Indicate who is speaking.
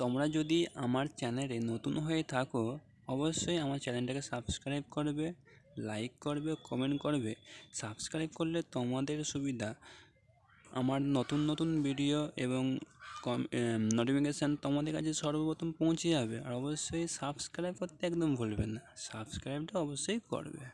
Speaker 1: তোমরা যদি আমার চ্যানেলে নতুন হয়ে থাকো অবশ্যই আমার চ্যানেলটাকে সাবস্ক্রাইব করবে লাইক করবে কমেন্ট করবে সাবস্ক্রাইব করলে তোমাদের সুবিধা আমার নতুন নতুন ভিডিও এবং নোটিফিকেশান তোমাদের কাছে সর্বপ্রথম পৌঁছে যাবে আর অবশ্যই সাবস্ক্রাইব করতে একদম ভুলবেন না সাবস্ক্রাইবটা অবশ্যই করবে